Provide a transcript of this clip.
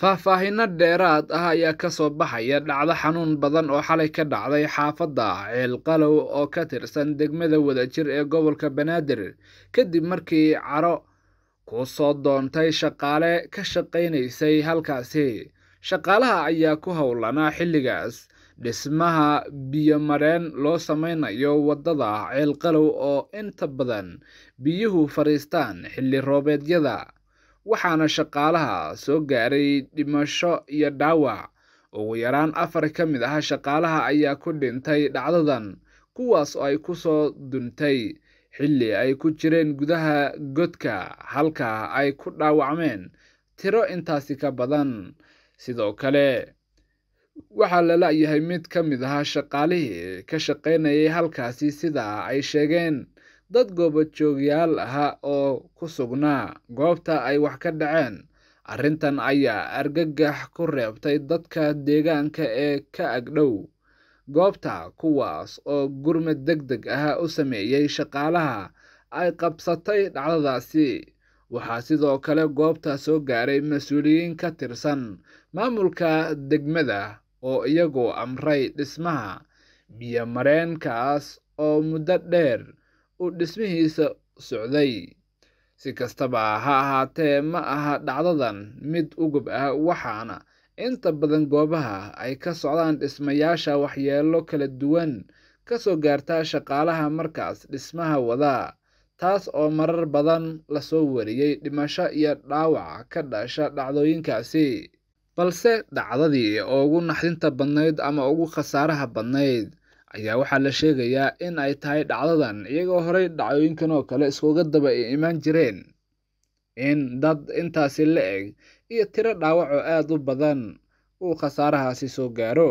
faahfaahino dheeraad ah ayaa ka soo baxaya dhacdo xanuun badan oo xalay ka dhacday xaafadda ceelqalow oo ka tirsan degmada wadajir ee gobolka banaadir kadib markii caro ku soo doontay shaqaale ka shaqaynaysay halkaasi shaqaalaha ayaa ku howlanaa xilligaas dhismaha biyomareen loo samaynayo waddada ceelqalow oo inta badan biyuhu fadhiistaan xilli roobeedyada waxaana shaqaalaha soo gaaray dhimasho iyo dhaawac ugu yaraan afar ka mid ah shaqaalaha ayaa ku dhintay dhacdadan kuwaas oo ay ku soo duntay xilli ay ku jireen gudaha godka halka ay ku dhaawacmeen tiro intaasi ka badan sidoo kale waxaa lala-yahay mid ka mid ah shaqaalihii ka shaqaynayay halkaasi sida ay sheegeen dad goobadjoogyaal aha oo ku sugnaa goobta ay wax ka dhaceen arrintan ayaa argagax ku reebtay dadka deegaanka ee ka agdhow goobta kuwaas oo gurmad deg deg ah u sameeyey shaqaalaha ay qabsatay dhacdadaasi waxaa sidoo kale goobta soo gaaray mas-uuliyiin ka tirsan maamulka degmada oo iyagoo amray dhismaha biyomareenkaas oo muddo dheer uu dhismihiisa socday si kastaba ha ahaatee ma aha dhacdadan mid ugub ah waxaana inta badan goobaha ay ka socdaan dhismayaasha waxyeello kala duwan ka soo gaartaa shaqaalaha markaas dhismaha wadaa taas oo marar badan lasoo wariyey dhimasho iyo dhaawaca ka dhasha dhacdooyinkaasi balse dhacdadii ugu naxdinta badnayd ama ugu khasaaraha badnayd ayaa waxaa la sheegayaa in ay tahay dhacdadan iyagoo horay dhacdooyinkan oo kale iskuga daba ay imaan jireen in dad intaasi la eg iyo tiro dhaawac oo aada u badan uu khasaarahaasi soo gaaro